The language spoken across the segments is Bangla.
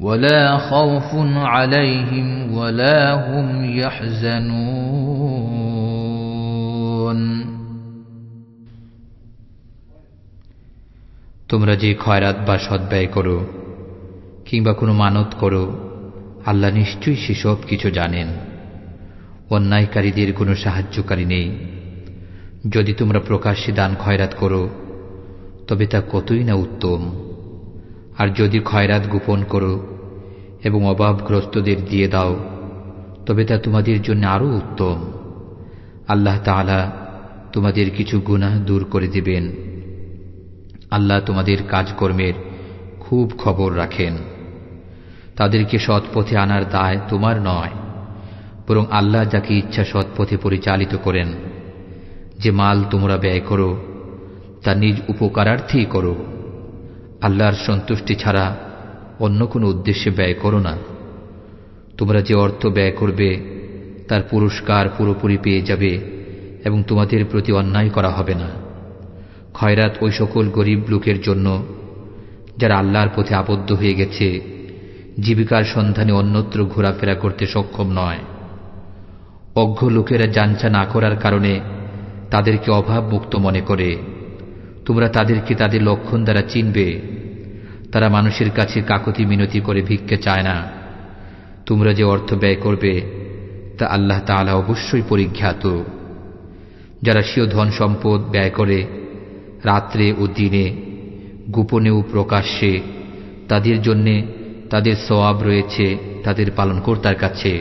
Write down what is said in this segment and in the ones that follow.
ولا خوف عليهم ولا هم يحزنون তোমরা যে খয়রাত বা সদ্ব্যয় করো কিংবা কোনো মানত করো আল্লাহ নিশ্চয়ই সেসব কিছু জানেন অন্যায়কারীদের কোনো সাহায্যকারী নেই যদি তোমরা প্রকাশ্যে দান খয়রাত করো তবে তা কতই না উত্তম আর যদি খয়রাত গোপন করো এবং অভাবগ্রস্তদের দিয়ে দাও তবে তা তোমাদের জন্য আরও উত্তম আল্লাহ তালা তোমাদের কিছু গুনাহ দূর করে দেবেন আল্লাহ তোমাদের কাজকর্মের খুব খবর রাখেন তাদেরকে সৎপথে আনার দায় তোমার নয় বরং আল্লাহ যাকে ইচ্ছা সৎপথে পরিচালিত করেন যে মাল তোমরা ব্যয় করো তা নিজ উপকারার্থেই করো আল্লাহর সন্তুষ্টি ছাড়া অন্য কোনো উদ্দেশ্যে ব্যয় করো না তোমরা যে অর্থ ব্যয় করবে তার পুরস্কার পুরোপুরি পেয়ে যাবে এবং তোমাদের প্রতি অন্যায় করা হবে না খয়রাত ওই সকল গরিব লোকের জন্য যারা আল্লাহর পথে আবদ্ধ হয়ে গেছে জীবিকার সন্ধানে অন্যত্র ঘোরাফেরা করতে সক্ষম নয় অজ্ঞ লোকেরা জানচা না করার কারণে তাদেরকে অভাবমুক্ত মনে করে তোমরা তাদেরকে তাদের লক্ষণ দ্বারা চিনবে তারা মানুষের কাছে কাকতি মিনতি করে ভিক্ষে চায় না তোমরা যে অর্থ ব্যয় করবে তা আল্লাহ তালা অবশ্যই পরিজ্ঞাত যারা স্বীয় ধন সম্পদ ব্যয় করে রাত্রে ও দিনে গোপনে ও প্রকাশ্যে তাদের জন্যে তাদের সবাব রয়েছে তাদের পালনকর্তার কাছে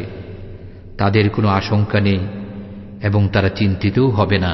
তাদের কোনো আশঙ্কা নেই এবং তারা চিন্তিতও হবে না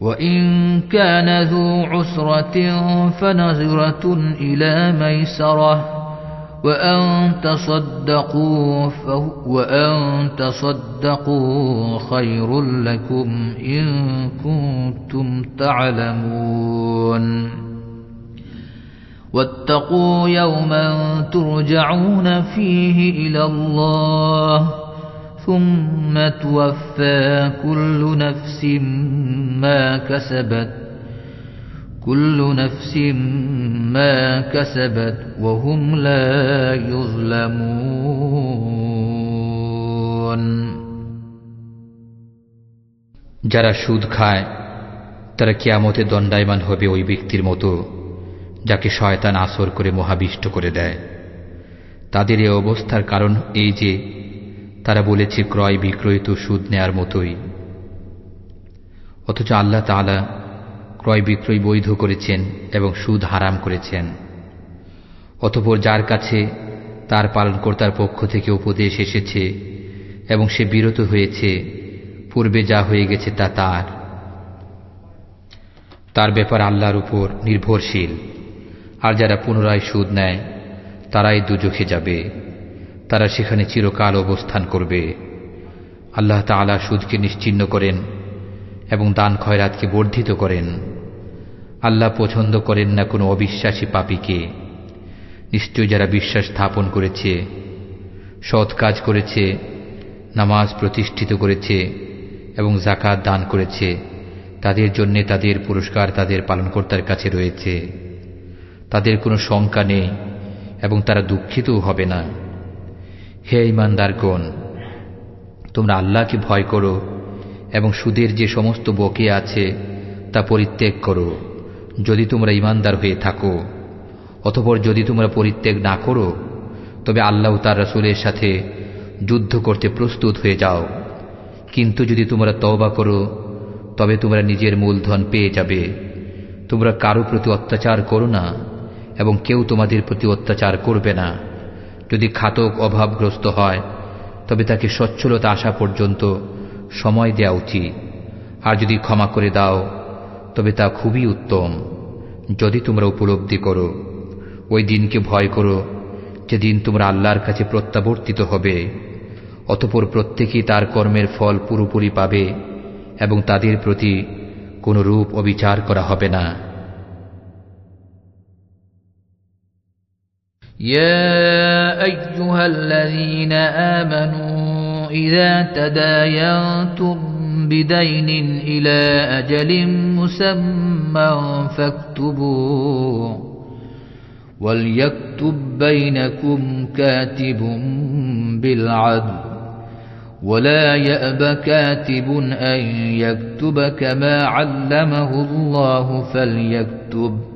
وإن كان ذو عسرة فنظرة إلى ميسرة وأن تصدقوا, وأن تصدقوا خير لكم إن كنتم تعلمون واتقوا يوما ترجعون فيه إلى الله ثم توفى كل نفس ما كسبت كل نفس ما كسبت وهم لا يظلمون যারা সুদ খায় তারা কিয়ামতে দণ্ডায়মান হবে ওই ব্যক্তির মতো যাকে শয়তান আসর করে মহাবিষ্ট করে দেয় তাদের এ অবস্থার কারণ এই যে তারা বলেছে ক্রয় বিক্রয় তো সুদ নেয়ার মতোই অথচ আল্লাহ তালা ক্রয় বিক্রয় বৈধ করেছেন এবং সুদ হারাম করেছেন অতপর যার কাছে তার পালনকর্তার পক্ষ থেকে উপদেশ এসেছে এবং সে বিরত হয়েছে পূর্বে যা হয়ে গেছে তা তার তার ব্যাপার আল্লাহর উপর নির্ভরশীল আর যারা পুনরায় সুদ নেয় তারাই দুজোখে যাবে তারা সেখানে চিরকাল অবস্থান করবে আল্লাহ তালা সুদকে নিশ্চিন্ন করেন এবং দান খয়রাতকে বর্ধিত করেন আল্লাহ পছন্দ করেন না কোনো অবিশ্বাসী পাপিকে নিশ্চয় যারা বিশ্বাস স্থাপন করেছে সৎ কাজ করেছে নামাজ প্রতিষ্ঠিত করেছে এবং জাকাত দান করেছে তাদের জন্যে তাদের পুরস্কার তাদের পালনকর্তার কাছে রয়েছে তাদের কোনো শঙ্কা নেই এবং তারা দুঃখিতও হবে না হে গণ তোমরা আল্লাহকে ভয় করো এবং সুদের যে সমস্ত বকে আছে তা পরিত্যাগ করো যদি তোমরা ইমানদার হয়ে থাকো অথপর যদি তোমরা পরিত্যাগ না করো তবে আল্লাহ তার রাসুলের সাথে যুদ্ধ করতে প্রস্তুত হয়ে যাও কিন্তু যদি তোমরা তওবা করো তবে তোমরা নিজের মূলধন পেয়ে যাবে তোমরা কারো প্রতি অত্যাচার করো না এবং কেউ তোমাদের প্রতি অত্যাচার করবে না যদি খাতক অভাবগ্রস্ত হয় তবে তাকে সচ্ছলতা আসা পর্যন্ত সময় দেওয়া উচিত আর যদি ক্ষমা করে দাও তবে তা খুবই উত্তম যদি তোমরা উপলব্ধি করো ওই দিনকে ভয় করো যেদিন তোমরা আল্লাহর কাছে প্রত্যাবর্তিত হবে অতপর প্রত্যেকেই তার কর্মের ফল পুরোপুরি পাবে এবং তাদের প্রতি কোনো রূপ অবিচার করা হবে না يا أيها الذين آمنوا إذا تداينتم بدين إلى أجل مسمى فاكتبوه وليكتب بينكم كاتب بالعدل ولا يأب كاتب أن يكتب كما علمه الله فليكتب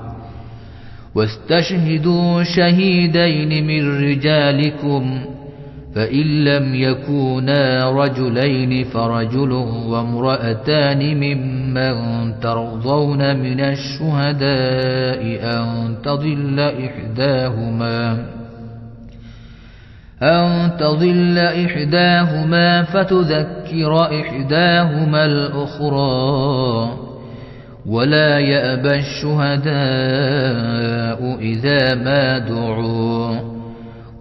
واستشهدوا شهيدين من رجالكم فإن لم يكونا رجلين فرجل وامرأتان ممن ترضون من الشهداء أن تضل إحداهما أن تضل إحداهما فتذكر إحداهما الأخرى ولا يأبى الشهداء إذا ما دعوا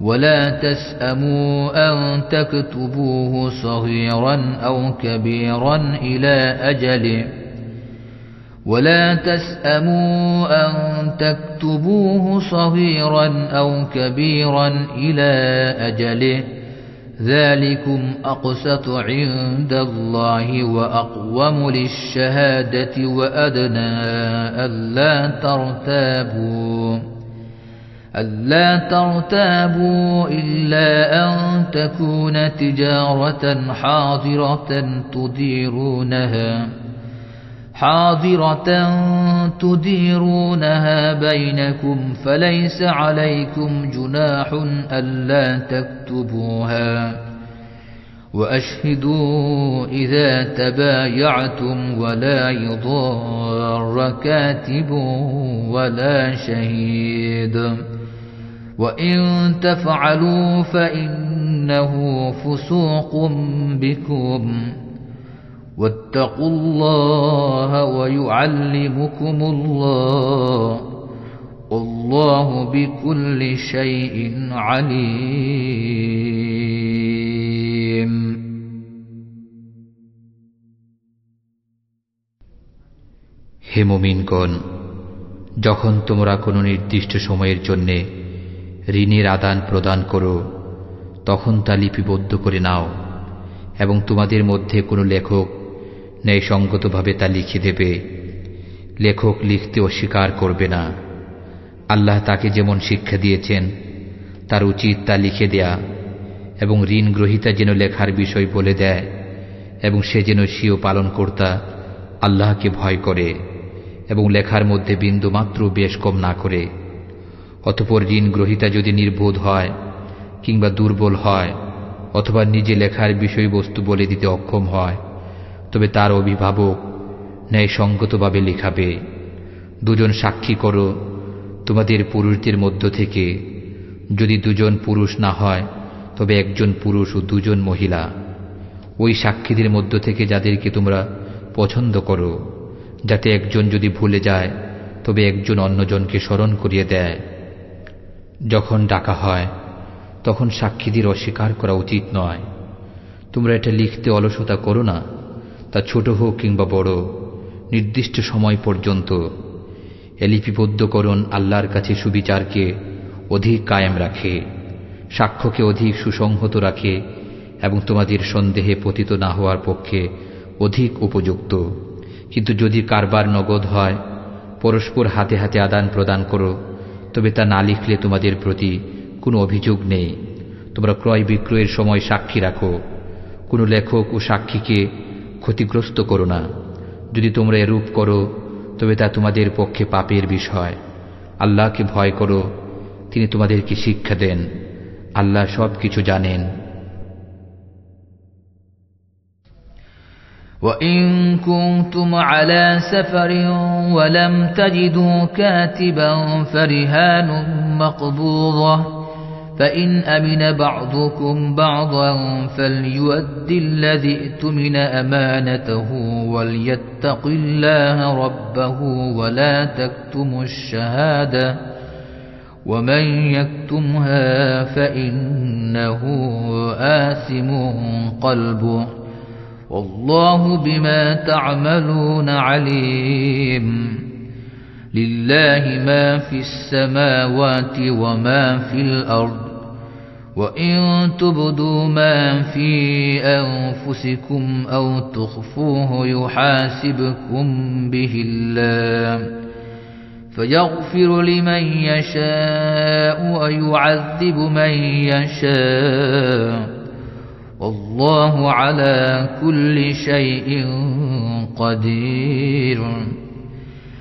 ولا تسأموا أن تكتبوه صغيرا أو كبيرا إلى أجله ولا تسأموا أن تكتبوه صغيرا أو كبيرا إلى أجله ذلكم أقسط عند الله وأقوم للشهادة وأدنى ألا ترتابوا ألا ترتابوا إلا أن تكون تجارة حاضرة تديرونها حاضرة تديرونها بينكم فليس عليكم جناح ألا تكتبوها وأشهدوا إذا تبايعتم ولا يضار كاتب ولا شهيد وإن تفعلوا فإنه فسوق بكم واتقوا الله ويعلمكم الله والله بكل شيء عليم হে যখন তোমরা কোনো নির্দিষ্ট সময়ের জন্যে ঋণের আদান প্রদান করো তখন তা লিপিবদ্ধ করে নাও এবং তোমাদের মধ্যে কোনো লেখক ন্যায়সঙ্গতভাবে তা লিখে দেবে লেখক লিখতে অস্বীকার করবে না আল্লাহ তাকে যেমন শিক্ষা দিয়েছেন তার উচিত তা লিখে দেয়া এবং ঋণ গ্রহিতা যেন লেখার বিষয় বলে দেয় এবং সে যেন স্বীয় পালনকর্তা আল্লাহকে ভয় করে এবং লেখার মধ্যে বিন্দুমাত্র বেশ কম না করে অতপর ঋণ গ্রহিতা যদি নির্বোধ হয় কিংবা দুর্বল হয় অথবা নিজে লেখার বিষয়বস্তু বলে দিতে অক্ষম হয় তবে তার অভিভাবক ন্যায়সঙ্গতভাবে লেখাবে দুজন সাক্ষী করো তোমাদের পুরুষদের মধ্য থেকে যদি দুজন পুরুষ না হয় তবে একজন পুরুষ ও দুজন মহিলা ওই সাক্ষীদের মধ্য থেকে যাদেরকে তোমরা পছন্দ করো যাতে একজন যদি ভুলে যায় তবে একজন অন্যজনকে স্মরণ করিয়ে দেয় যখন ডাকা হয় তখন সাক্ষীদের অস্বীকার করা উচিত নয় তোমরা এটা লিখতে অলসতা করো না তা ছোট হোক কিংবা বড় নির্দিষ্ট সময় পর্যন্ত এ লিপিবদ্ধকরণ আল্লাহর কাছে সুবিচারকে অধিক কায়েম রাখে সাক্ষ্যকে অধিক সুসংহত রাখে এবং তোমাদের সন্দেহে পতিত না হওয়ার পক্ষে অধিক উপযুক্ত কিন্তু যদি কারবার নগদ হয় পরস্পর হাতে হাতে আদান প্রদান করো তবে তা না লিখলে তোমাদের প্রতি কোনো অভিযোগ নেই তোমরা ক্রয় বিক্রয়ের সময় সাক্ষী রাখো কোনো লেখক ও সাক্ষীকে ক্ষতিগ্রস্ত করো না যদি তোমরা এরূপ করো তবে তা তোমাদের পক্ষে পাপের বিষয় আল্লাহকে ভয় করো তিনি তোমাদেরকে শিক্ষা দেন আল্লাহ সব কিছু জানেন وَإِن كنتم عَلَى سَفَرٍ وَلَمْ تَجِدُوا كَاتِبًا فرهان مَّقْبُوضَةٌ فإن أمن بعضكم بعضا فليؤد الذي ائتمن أمانته وليتق الله ربه ولا تكتموا الشهادة ومن يكتمها فإنه آثم قلبه والله بما تعملون عليم لله ما في السماوات وما في الأرض وإن تبدوا ما في أنفسكم أو تخفوه يحاسبكم به الله فيغفر لمن يشاء ويعذب من يشاء والله على كل شيء قدير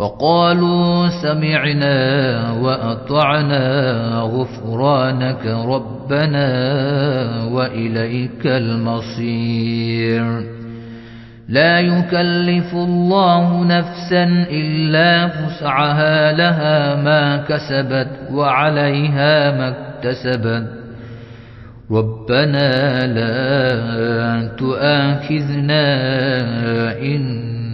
فقالوا سمعنا وأطعنا غفرانك ربنا وإليك المصير لا يكلف الله نفسا إلا فسعها لها ما كسبت وعليها ما اكتسبت ربنا لا تؤاخذنا إن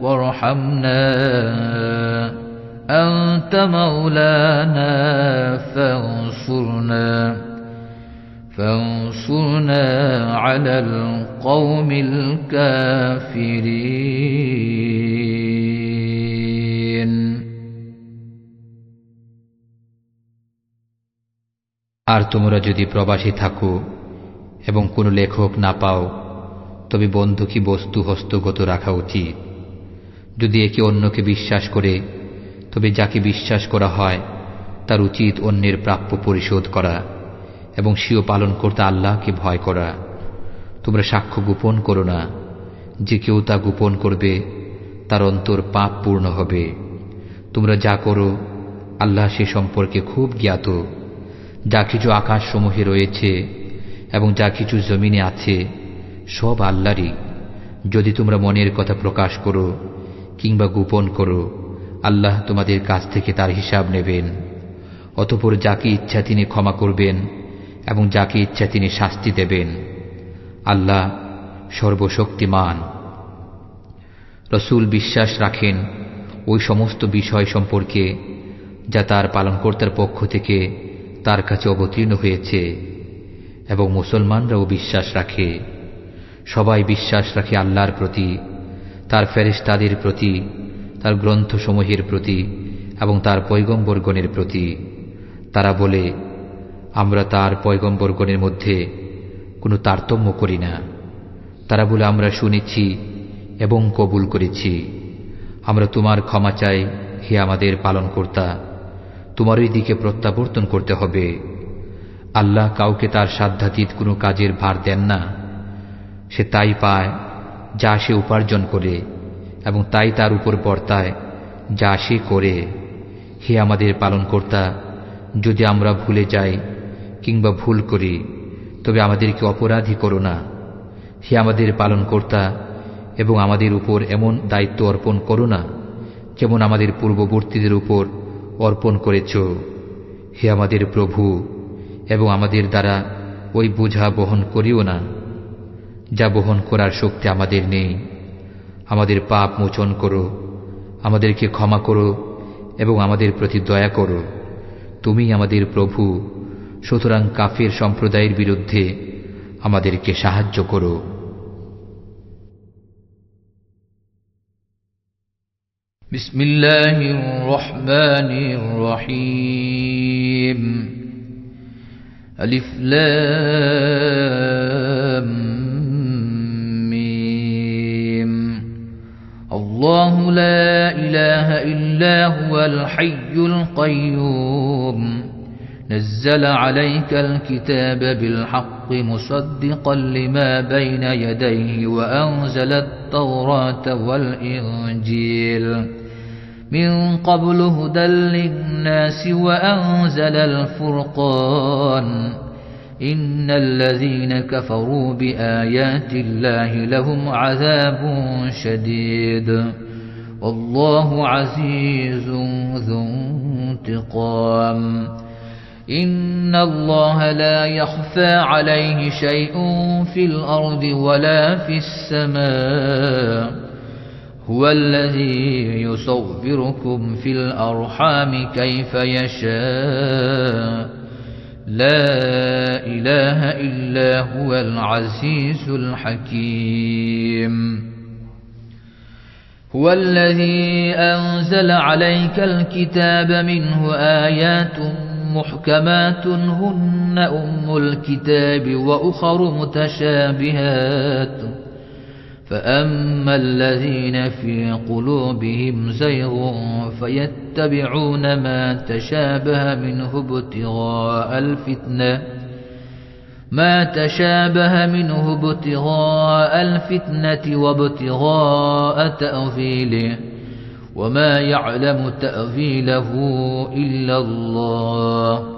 وارحمنا أنت مولانا فانصرنا فانصرنا على القوم الكافرين আর তোমরা যদি প্রবাসী থাকো এবং কোনো লেখক না পাও তবে বন্ধু কি বস্তু হস্তগত রাখা উচিত যদি একে অন্যকে বিশ্বাস করে তবে যাকে বিশ্বাস করা হয় তার উচিত অন্যের প্রাপ্য পরিশোধ করা এবং সিও পালন করতে আল্লাহকে ভয় করা তোমরা সাক্ষ্য গোপন করো না যে কেউ তা গোপন করবে তার অন্তর পাপ পূর্ণ হবে তোমরা যা করো আল্লাহ সে সম্পর্কে খুব জ্ঞাত যা কিছু আকাশসমূহে রয়েছে এবং যা কিছু জমিনে আছে সব আল্লাহরই যদি তোমরা মনের কথা প্রকাশ করো কিংবা গোপন করো আল্লাহ তোমাদের কাছ থেকে তার হিসাব নেবেন অতপর যাকে ইচ্ছা তিনি ক্ষমা করবেন এবং যাকে ইচ্ছা তিনি শাস্তি দেবেন আল্লাহ সর্বশক্তিমান রসুল বিশ্বাস রাখেন ওই সমস্ত বিষয় সম্পর্কে যা তার পালনকর্তার পক্ষ থেকে তার কাছে অবতীর্ণ হয়েছে এবং মুসলমানরাও বিশ্বাস রাখে সবাই বিশ্বাস রাখে আল্লাহর প্রতি তার ফেরিস্তাদের প্রতি তার গ্রন্থসমূহের প্রতি এবং তার পৈগম্বরগণের প্রতি তারা বলে আমরা তার পৈগম্বরগণের মধ্যে কোনো তারতম্য করি না তারা বলে আমরা শুনেছি এবং কবুল করেছি আমরা তোমার ক্ষমা চাই হে আমাদের পালন কর্তা তোমারই দিকে প্রত্যাবর্তন করতে হবে আল্লাহ কাউকে তার সাধ্যাতীত কোনো কাজের ভার দেন না সে তাই পায় যা সে উপার্জন করে এবং তাই তার উপর বর্তায় যা সে করে হে আমাদের পালনকর্তা যদি আমরা ভুলে যাই কিংবা ভুল করি তবে আমাদেরকে অপরাধী করো না হে আমাদের পালনকর্তা এবং আমাদের উপর এমন দায়িত্ব অর্পণ করো না যেমন আমাদের পূর্ববর্তীদের উপর অর্পণ করেছ হে আমাদের প্রভু এবং আমাদের দ্বারা ওই বোঝা বহন করিও না যা বহন করার শক্তি আমাদের নেই আমাদের পাপ মোচন করো আমাদেরকে ক্ষমা করো এবং আমাদের প্রতি দয়া করো তুমি আমাদের প্রভু সুতরাং কাফের সম্প্রদায়ের বিরুদ্ধে আমাদেরকে সাহায্য করো بسم الله لا إله إلا هو الحي القيوم نزل عليك الكتاب بالحق مصدقا لما بين يديه وأنزل التوراة والإنجيل من قبل هدى للناس وأنزل الفرقان إن الذين كفروا بآيات الله لهم عذاب شديد والله عزيز ذو انتقام إن الله لا يخفى عليه شيء في الأرض ولا في السماء هو الذي يصوركم في الأرحام كيف يشاء لا إله إلا هو العزيز الحكيم هو الذي أنزل عليك الكتاب منه آيات محكمات هن أم الكتاب وأخر متشابهات فأما الذين في قلوبهم زيغ فيتبعون ما تشابه منه ابتغاء الفتنة ما تشابه منه ابتغاء الفتنة وابتغاء تأويله وما يعلم تأويله إلا الله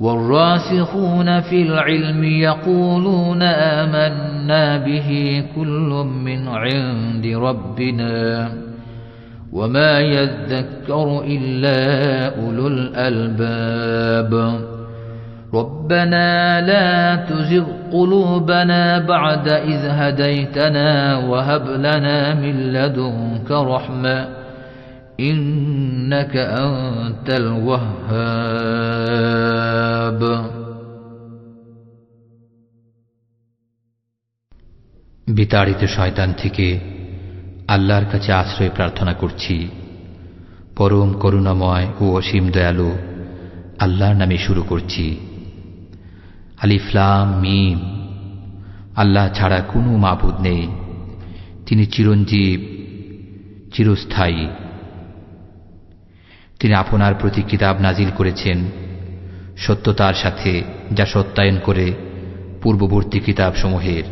والراسخون في العلم يقولون آمنا به كل من عند ربنا وما يذكر إلا أولو الألباب ربنا لا تزغ قلوبنا بعد إذ هديتنا وهب لنا من لدنك رحمه إنك أنت الوهاب বিতাড়িত শয়তান থেকে আল্লাহর কাছে আশ্রয় প্রার্থনা করছি পরম করুণাময় ও অসীম দয়ালু আল্লাহর নামে শুরু করছি আলিফলাম মিম আল্লাহ ছাড়া কোনো মাবুদ নেই তিনি চিরঞ্জীব চিরস্থায়ী তিনি আপনার প্রতি কিতাব নাজিল করেছেন সত্যতার সাথে যা সত্যায়ন করে পূর্ববর্তী কিতাবসমূহের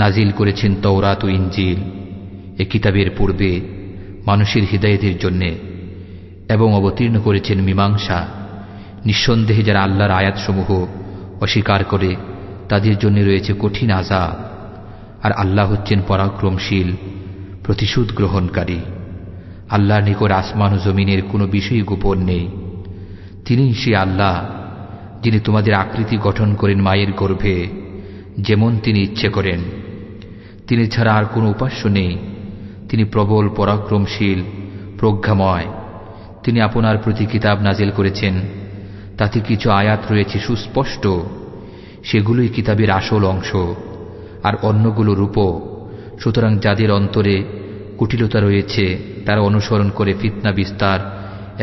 নাজিল করেছেন তৌরাত ও ইঞ্জিল এ কিতাবের পূর্বে মানুষের হৃদায়তের জন্যে এবং অবতীর্ণ করেছেন মীমাংসা নিঃসন্দেহে যারা আল্লাহর আয়াতসমূহ অস্বীকার করে তাদের জন্য রয়েছে কঠিন আজাব আর আল্লাহ হচ্ছেন পরাক্রমশীল প্রতিশোধ গ্রহণকারী আল্লাহ নিকট আসমান ও জমিনের কোনো বিষয় গোপন নেই তিনি সে আল্লাহ যিনি তোমাদের আকৃতি গঠন করেন মায়ের গর্ভে যেমন তিনি ইচ্ছে করেন তিনি ছাড়া আর কোনো উপাস্য নেই তিনি প্রবল পরাক্রমশীল প্রজ্ঞাময় তিনি আপনার প্রতি কিতাব নাজিল করেছেন তাতে কিছু আয়াত রয়েছে সুস্পষ্ট সেগুলোই কিতাবের আসল অংশ আর অন্যগুলো রূপ সুতরাং যাদের অন্তরে কুটিলতা রয়েছে তারা অনুসরণ করে ফিতনা বিস্তার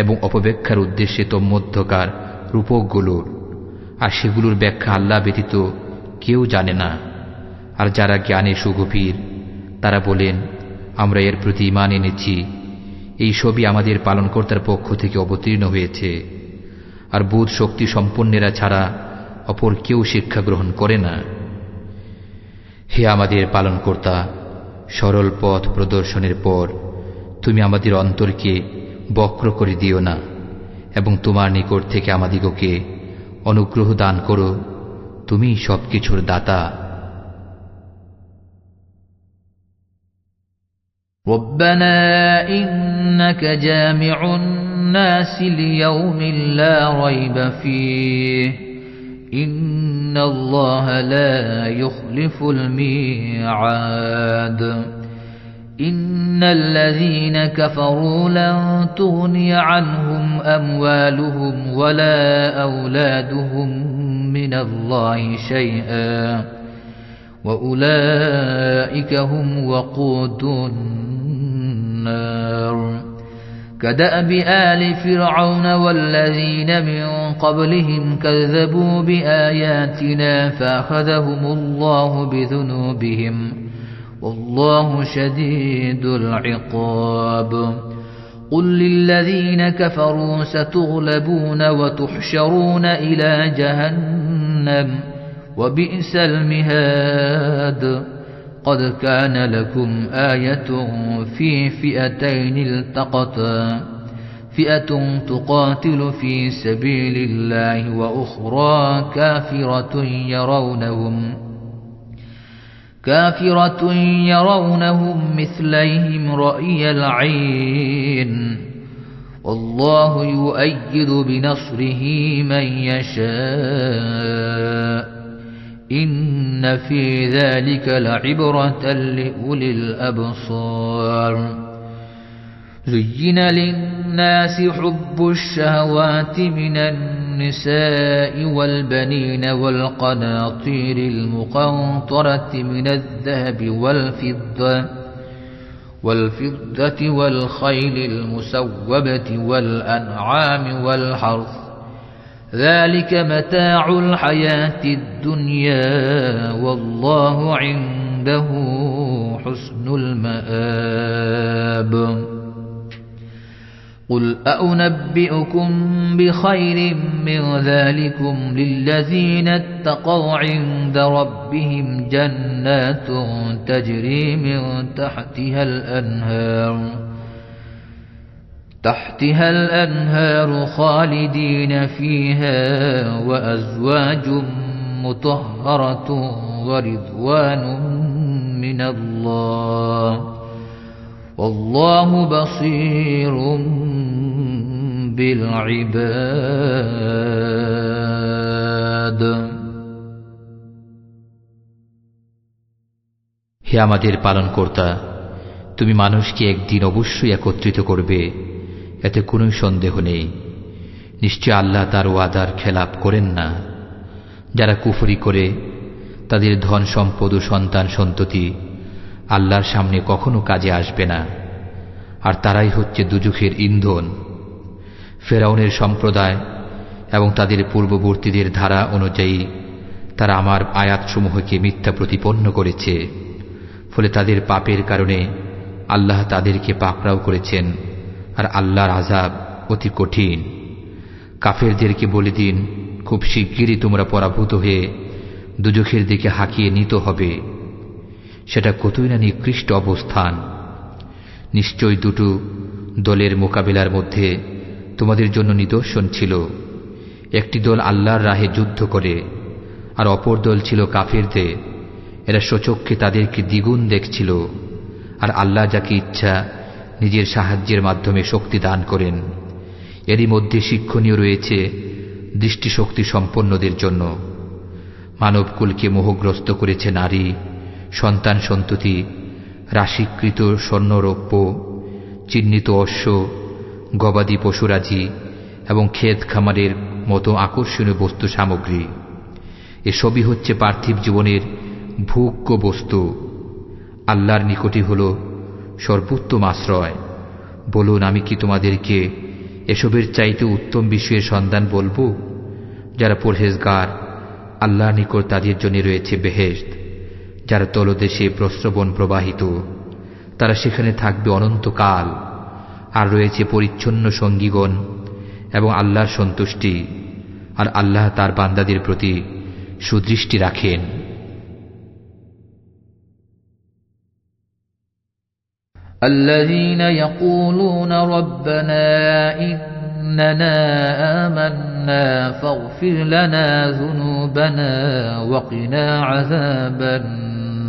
এবং অপব্যাখ্যার উদ্দেশ্যে তো মধ্যকার রূপকগুলোর আর সেগুলোর ব্যাখ্যা আল্লাহ ব্যতীত কেউ জানে না আর যারা জ্ঞানে সুগভীর তারা বলেন আমরা এর প্রতি ইমান এনেছি এই সবই আমাদের পালনকর্তার পক্ষ থেকে অবতীর্ণ হয়েছে আর বোধ শক্তি সম্পন্নেরা ছাড়া অপর কেউ শিক্ষা গ্রহণ করে না হে আমাদের পালনকর্তা সরল পথ প্রদর্শনের পর তুমি আমাদের অন্তরকে বক্র করে দিও না এবং তোমার নিকট থেকে আমাদিগকে অনুগ্রহ দান করো তুমি সব কিছুর দাতা ربنا إنك جامع الناس ليوم إن الذين كفروا لن تغني عنهم أموالهم ولا أولادهم من الله شيئا وأولئك هم وقود النار كدأب آل فرعون والذين من قبلهم كذبوا بآياتنا فأخذهم الله بذنوبهم والله شديد العقاب قل للذين كفروا ستغلبون وتحشرون إلى جهنم وبئس المهاد قد كان لكم آية في فئتين التقتا فئة تقاتل في سبيل الله وأخرى كافرة يرونهم كافرة يرونهم مثليهم رأي العين والله يؤيد بنصره من يشاء إن في ذلك لعبرة لأولي الأبصار زين للناس حب الشهوات من النساء والبنين والقناطير المقنطرة من الذهب والفضة والفضة والخيل المسوبة والأنعام والحرث ذلك متاع الحياة الدنيا والله عنده حسن المآب قل أأنبئكم بخير من ذلكم للذين اتقوا عند ربهم جنات تجري من تحتها الأنهار تحتها الأنهار خالدين فيها وأزواج مطهرة ورضوان من الله والله بصير بالعباد হে আমাদের পালনকর্তা তুমি মানুষকে একদিন অবশ্যই একত্রিত করবে এতে কোনো সন্দেহ নেই নিশ্চয় আল্লাহ তার ওয়াদার খেলাপ করেন না যারা কুফরি করে তাদের ধন সম্পদ ও সন্তান সন্ততি আল্লাহর সামনে কখনো কাজে আসবে না আর তারাই হচ্ছে দুজুখের ইন্ধন ফেরাউনের সম্প্রদায় এবং তাদের পূর্ববর্তীদের ধারা অনুযায়ী তারা আমার আয়াতসমূহকে মিথ্যা প্রতিপন্ন করেছে ফলে তাদের পাপের কারণে আল্লাহ তাদেরকে পাকড়াও করেছেন আর আল্লাহর আজাব অতি কঠিন কাফেরদেরকে বলে দিন খুব শিগগিরই তোমরা পরাভূত হয়ে দুজখের দিকে হাঁকিয়ে নিতে হবে সেটা কতই না নিকৃষ্ট অবস্থান নিশ্চয় দুটো দলের মোকাবিলার মধ্যে তোমাদের জন্য নিদর্শন ছিল একটি দল আল্লাহর রাহে যুদ্ধ করে আর অপর দল ছিল দে এরা সচক্ষে তাদেরকে দ্বিগুণ দেখছিল আর আল্লাহ যাকে ইচ্ছা নিজের সাহায্যের মাধ্যমে শক্তি দান করেন এরই মধ্যে শিক্ষণীয় রয়েছে দৃষ্টিশক্তি সম্পন্নদের জন্য মানবকুলকে মোহগ্রস্ত করেছে নারী সন্তান সন্ততি রাশিকৃত স্বর্ণরৌপ্য চিহ্নিত অশ্ব গবাদি পশুরাজি এবং ক্ষেত খামারের মতো আকর্ষণীয় বস্তু সামগ্রী এসবই হচ্ছে পার্থিব জীবনের ভোগ্য বস্তু আল্লাহর নিকটই হল সর্বোত্তম আশ্রয় বলুন আমি কি তোমাদেরকে এসবের চাইতে উত্তম বিষয়ের সন্ধান বলবো যারা পরহেজগার আল্লাহর নিকট তাদের জন্য রয়েছে বেহেস্ত যার তলদেশে প্রশ্রবণ প্রবাহিত তারা সেখানে থাকবে অনন্তকাল আর রয়েছে পরিচ্ছন্ন সঙ্গীগণ এবং আল্লাহর সন্তুষ্টি আর আল্লাহ তার বান্দাদের প্রতি সুদৃষ্টি রাখেন আল্লাহ يقولون ربنا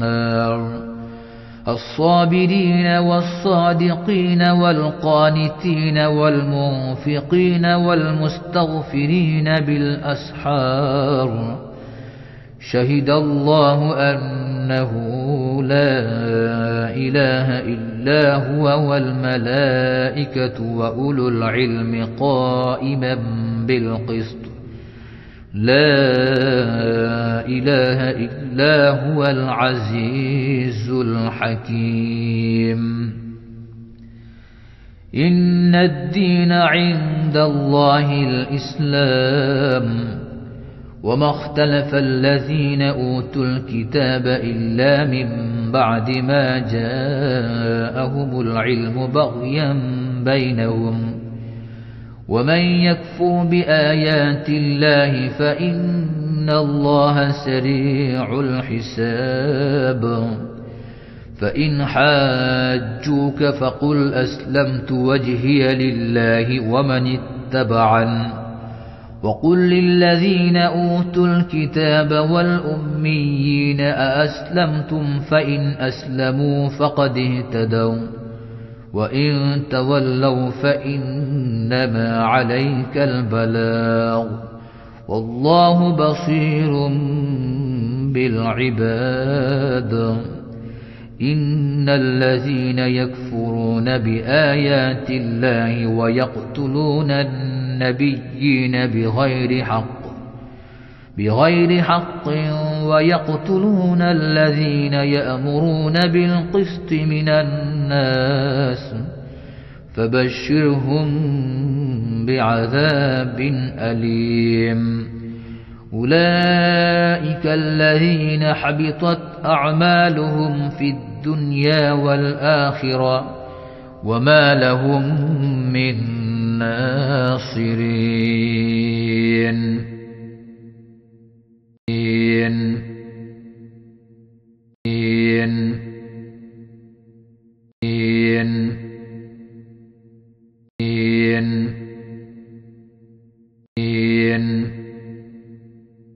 النهار الصابرين والصادقين والقانتين والمنفقين والمستغفرين بالأسحار شهد الله أنه لا إله إلا هو والملائكة وأولو العلم قائما بالقسط لا إله إلا هو العزيز الحكيم إن الدين عند الله الإسلام وما اختلف الذين أوتوا الكتاب إلا من بعد ما جاءهم العلم بغيا بينهم ومن يكفر بآيات الله فإن الله سريع الحساب فإن حاجوك فقل أسلمت وجهي لله ومن اتبعن وقل للذين أوتوا الكتاب والأميين أأسلمتم فإن أسلموا فقد اهتدوا وإن تولوا فإنما عليك البلاغ والله بصير بالعباد إن الذين يكفرون بآيات الله ويقتلون النبيين بغير حق بغير حق ويقتلون الذين يأمرون بالقسط من الناس الناس فبشرهم بعذاب أليم أولئك الذين حبطت أعمالهم في الدنيا والآخرة وما لهم من ناصرين